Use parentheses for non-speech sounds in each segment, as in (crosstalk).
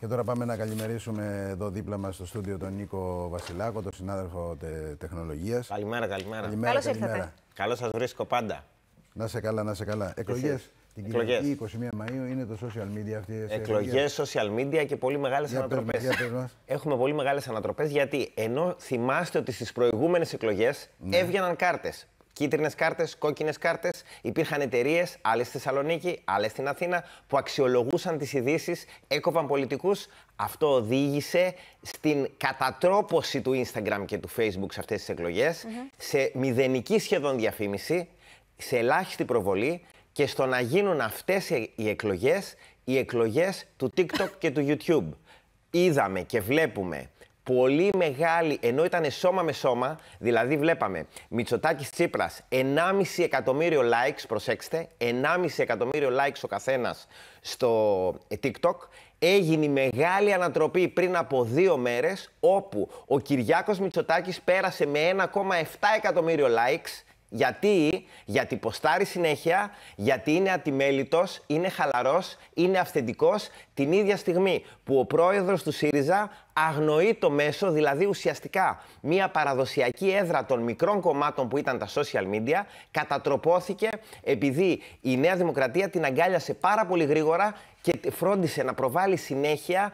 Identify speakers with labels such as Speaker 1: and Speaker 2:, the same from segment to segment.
Speaker 1: Και τώρα πάμε να καλημερίσουμε εδώ δίπλα μας στο στούντιο τον Νίκο Βασιλάκο, τον συνάδελφο τε, τεχνολογίας. Καλημέρα, καλημέρα. καλημέρα Καλώς ήρθατε. Καλώς σας βρίσκω πάντα. Να σε καλά, να σε καλά. Εκλογές. Την Εκλογές. 21 Μαου είναι το social media αυτή. Εκλογέ, social media και πολύ μεγάλες ανατροπέ. Έχουμε πολύ μεγάλες ανατροπές γιατί ενώ θυμάστε ότι στις προηγούμενες εκλογές ναι. έβγαιναν κάρτες κίτρινες κάρτες, κόκκινες κάρτες. Υπήρχαν εταιρείες, άλλες στη Θεσσαλονίκη, άλλες στην Αθήνα, που αξιολογούσαν τις ειδήσεις, έκοβαν πολιτικούς. Αυτό οδήγησε στην κατατρόπωση του Instagram και του Facebook σε αυτές τις εκλογές, σε μηδενική σχεδόν διαφήμιση, σε ελάχιστη προβολή και στο να γίνουν αυτές οι εκλογές οι εκλογές του TikTok και του YouTube. Είδαμε και βλέπουμε πολύ μεγάλη, ενώ ήταν σώμα με σώμα, δηλαδή βλέπαμε Μητσοτάκης Τσίπρας 1,5 εκατομμύριο likes, προσέξτε, 1,5 εκατομμύριο likes ο καθένας στο ε, TikTok. Έγινε μεγάλη ανατροπή πριν από δύο μέρες, όπου ο Κυριάκος Μητσοτάκης πέρασε με 1,7 εκατομμύριο likes γιατί, γιατί ποστάρει συνέχεια, γιατί είναι ατιμέλητος, είναι χαλαρός, είναι αυθεντικός την ίδια στιγμή που ο πρόεδρος του ΣΥΡΙΖΑ αγνοεί το μέσο, δηλαδή ουσιαστικά μια παραδοσιακή έδρα των μικρών κομμάτων που ήταν τα social media κατατροπώθηκε επειδή η Νέα Δημοκρατία την αγκάλιασε πάρα πολύ γρήγορα και φρόντισε να προβάλλει συνέχεια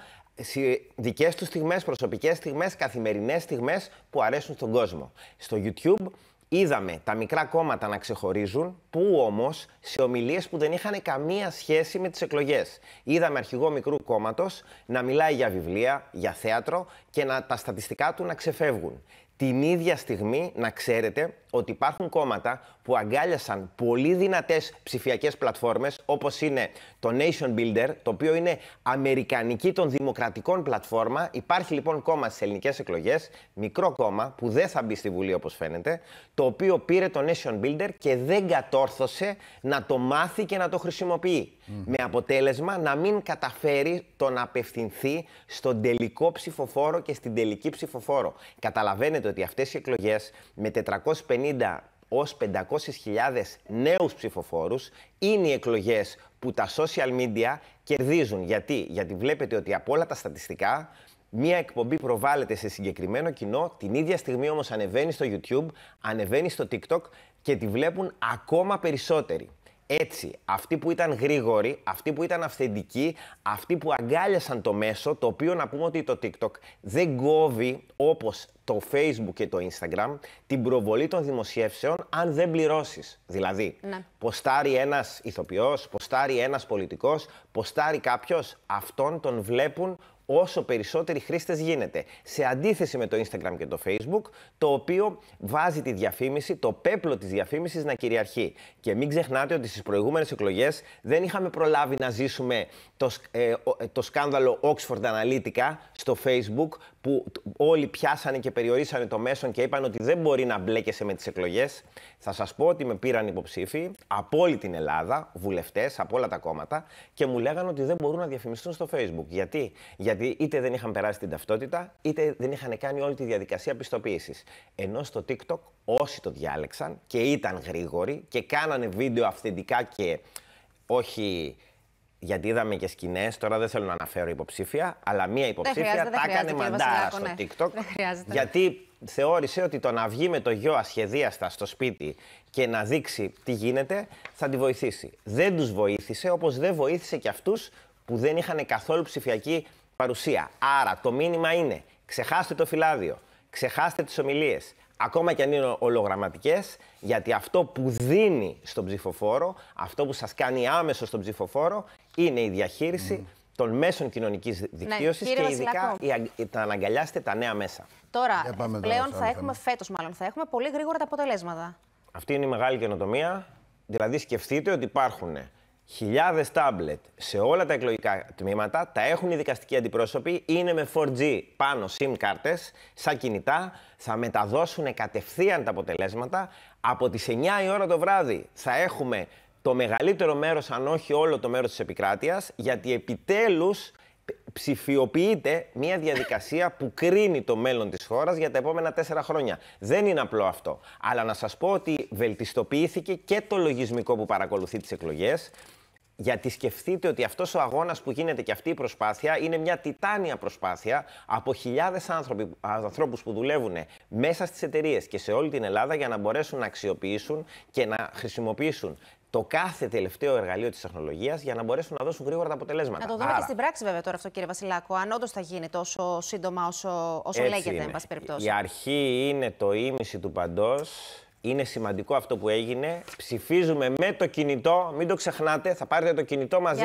Speaker 1: δικές τους στιγμές, προσωπικές στιγμές, καθημερινές στιγμές που αρέσουν στον κόσμο. Στο YouTube Είδαμε τα μικρά κόμματα να ξεχωρίζουν, που όμως σε ομιλίες που δεν είχαν καμία σχέση με τις εκλογές. Είδαμε αρχηγό μικρού κόμματος να μιλάει για βιβλία, για θέατρο και να, τα στατιστικά του να ξεφεύγουν. Την ίδια στιγμή να ξέρετε ότι υπάρχουν κόμματα που αγκάλιασαν πολύ δυνατές ψηφιακές πλατφόρμες όπως είναι το Nation Builder, το οποίο είναι αμερικανική των δημοκρατικών πλατφόρμα. Υπάρχει λοιπόν κόμμα στις ελληνικές εκλογές, μικρό κόμμα που δεν θα μπει στη Βουλή όπως φαίνεται, το οποίο πήρε το Nation Builder και δεν κατόρθωσε να το μάθει και να το χρησιμοποιεί. Με αποτέλεσμα να μην καταφέρει το να απευθυνθεί στον τελικό ψηφοφόρο και στην τελική ψηφοφόρο. Καταλαβαίνετε ότι αυτές οι εκλογές με 450 ως 500.000 νέους ψηφοφόρους είναι οι εκλογές που τα social media κερδίζουν. Γιατί, Γιατί βλέπετε ότι από όλα τα στατιστικά Μία εκπομπή προβάλλεται σε συγκεκριμένο κοινό, την ίδια στιγμή όμως ανεβαίνει στο YouTube, ανεβαίνει στο TikTok και τη βλέπουν ακόμα περισσότεροι. Έτσι, αυτοί που ήταν γρήγοροι, αυτοί που ήταν αυθεντικοί, αυτοί που αγκάλιασαν το μέσο, το οποίο να πούμε ότι το TikTok δεν κόβει όπως το Facebook και το Instagram την προβολή των δημοσιεύσεων αν δεν πληρώσεις. Δηλαδή, ναι. ποστάρει ένας ηθοποιός, ποστάρει ένας πολιτικός, ποστάρει κάποιος, αυτόν τον βλέπουν όσο περισσότεροι χρήστες γίνεται. Σε αντίθεση με το Instagram και το Facebook, το οποίο βάζει τη διαφήμιση, το πέπλο της διαφήμισης να κυριαρχεί. Και μην ξεχνάτε ότι στις προηγούμενες εκλογές δεν είχαμε προλάβει να ζήσουμε το, ε, ε, το σκάνδαλο Oxford Analytica στο Facebook που όλοι πιάσανε και περιορίσανε το μέσον και είπαν ότι δεν μπορεί να μπλέκεσαι με τις εκλογές. Θα σας πω ότι με πήραν υποψήφοι από όλη την Ελλάδα, βουλευτές από όλα τα κόμματα και μου λέγανε ότι δεν μπορούν να διαφημιστούν στο Facebook. Γιατί, Γιατί είτε δεν είχαν περάσει την ταυτότητα, είτε δεν είχαν κάνει όλη τη διαδικασία πιστοποίησης. Ενώ στο TikTok όσοι το διάλεξαν και ήταν γρήγοροι και κάνανε βίντεο αυθεντικά και όχι γιατί είδαμε και σκηνές, τώρα δεν θέλω να αναφέρω υποψήφια, αλλά μία υποψήφια τα έκανε μαντάρα στο TikTok. Γιατί θεώρησε ότι το να βγει με το γιο ασχεδίαστα στο σπίτι και να δείξει τι γίνεται θα τη βοηθήσει. Δεν τους βοήθησε, όπως δεν βοήθησε και αυτούς που δεν είχαν καθόλου ψηφιακή παρουσία. Άρα το μήνυμα είναι: ξεχάστε το φυλάδιο, ξεχάστε τις ομιλίες, ακόμα και αν είναι ολογραμματικές, γιατί αυτό που δίνει στον ψηφοφόρο, αυτό που σας κάνει άμεσο στον ψηφοφόρο, είναι η διαχείριση mm. των μέσων κοινωνικής ναι, δικτύωσης και ειδικά η, τα αναγκαλιάστε τα νέα μέσα. Τώρα, πλέον θα, θα έχουμε, φέτος μάλλον, θα έχουμε πολύ γρήγορα τα αποτελέσματα. Αυτή είναι η μεγάλη καινοτομία. Δηλαδή, σκεφτείτε ότι υπάρχουν χιλιάδες τάμπλετ σε όλα τα εκλογικά τμήματα, τα έχουν οι δικαστικοί αντιπρόσωποι, είναι με 4G πάνω SIM κάρτες, σαν κινητά, θα μεταδώσουν κατευθείαν τα αποτελέσματα. Από τις 9 η ώρα το βράδυ θα έχουμε το μεγαλύτερο μέρος, αν όχι όλο το μέρος της επικράτειας, γιατί επιτέλους ψηφιοποιείται μια διαδικασία που κρίνει το μέλλον της χώρας για τα επόμενα τέσσερα χρόνια. Δεν είναι απλό αυτό. Αλλά να σας πω ότι βελτιστοποιήθηκε και το λογισμικό που παρακολουθεί τις εκλογές, γιατί σκεφτείτε ότι αυτός ο αγώνας που γίνεται και αυτή η προσπάθεια είναι μια τιτάνια προσπάθεια από χιλιάδες άνθρωποι, ανθρώπους που δουλεύουν μέσα στις εταιρείες και σε όλη την Ελλάδα για να μπορέσουν να αξιοποιήσουν και να χρησιμοποιήσουν το κάθε τελευταίο εργαλείο της τεχνολογίας για να μπορέσουν να δώσουν γρήγορα τα αποτελέσματα. Να το δούμε και στην πράξη, βέβαια, τώρα αυτό, κύριε Βασιλάκο, αν όντως θα γίνει τόσο σύντομα όσο, όσο λέγεται, περιπτώσει. Η αρχή είναι το ίμιση του παντός. Είναι σημαντικό αυτό που έγινε. Ψηφίζουμε με το κινητό. Μην το ξεχνάτε. Θα πάρετε το κινητό μαζί.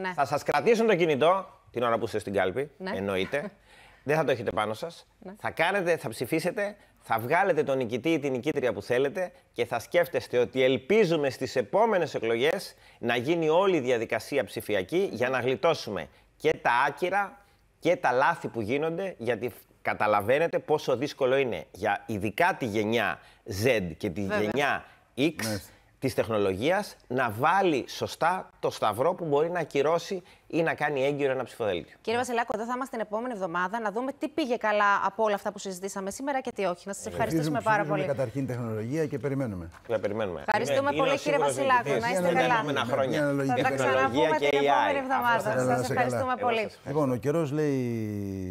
Speaker 1: Ναι. Θα σας κρατήσουν το κινητό την ώρα που είστε στην κάλπη. Ναι. Εννοείται. (laughs) Δεν θα το έχετε πάνω σας. Ναι. Θα κάνετε, θα ψηφίσετε, θα βγάλετε τον νικητή ή την νικήτρια που θέλετε και θα σκέφτεστε ότι ελπίζουμε στις επόμενες εκλογές να γίνει όλη η διαδικασία ψηφιακή για να γλιτώσουμε και τα άκυρα και τα λάθη που γίνονται γιατί καταλαβαίνετε πόσο δύσκολο είναι για ειδικά τη γενιά Z και τη γενιά X της τεχνολογίας να βάλει σωστά το σταυρό που μπορεί να ακυρώσει ή να κάνει έγκυρο ένα ψηφοδέλτιο. Κύριε ναι. Βασιλάκο, εδώ θα είμαστε την επόμενη εβδομάδα να δούμε τι πήγε καλά από όλα αυτά που συζητήσαμε σήμερα και τι όχι. Να σας ευχαριστήσουμε πάρα πολύ. καταρχήν τεχνολογία και περιμένουμε. Να περιμένουμε. Ευχαριστούμε πολύ, κύριε Βασιλάκο. Ναι, ναι, να είστε καλά. Να χρόνια. Θα τα ξαναπούμε την επόμενη εβδομάδα. Σας ευχαριστούμε πολύ. Λοιπόν,